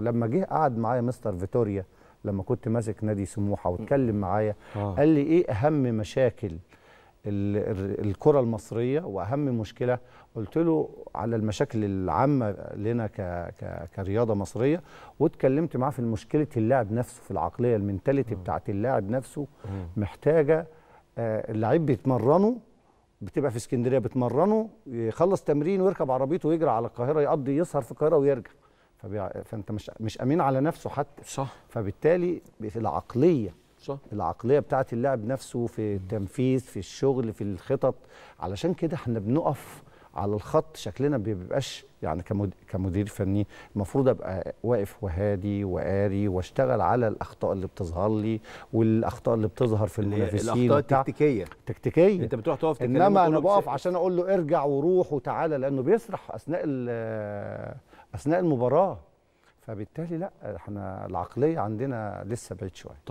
لما جه قعد معايا مستر فيتوريا لما كنت ماسك نادي سموحه واتكلم معايا آه. قال لي ايه اهم مشاكل الكره المصريه واهم مشكله قلت له على المشاكل العامه لنا ك ك كرياضه مصريه واتكلمت معاه في مشكله اللاعب نفسه في العقليه المنتاليتي آه. بتاعت اللاعب نفسه آه. محتاجه آه، اللعيب بيتمرنوا بتبقى في اسكندريه بتمرنه يخلص تمرين ويركب عربيته ويجري على القاهره يقضي يسهر في القاهره ويرجع فانت مش مش امين على نفسه حتى صح فبالتالي العقليه صح العقليه بتاعت اللاعب نفسه في التنفيذ في الشغل في الخطط علشان كده احنا بنقف على الخط شكلنا بيبقاش يعني كمدير فني المفروض ابقى واقف وهادي وقاري واشتغل على الاخطاء اللي بتظهر لي والاخطاء اللي بتظهر في المنافسين الاخطاء التكتيكيه التكتيكيه انت بتروح تقف انما انا بقف عشان اقول له ارجع وروح وتعالى لانه بيسرح اثناء اثناء المباراه فبالتالي لا احنا العقليه عندنا لسه بعيد شويه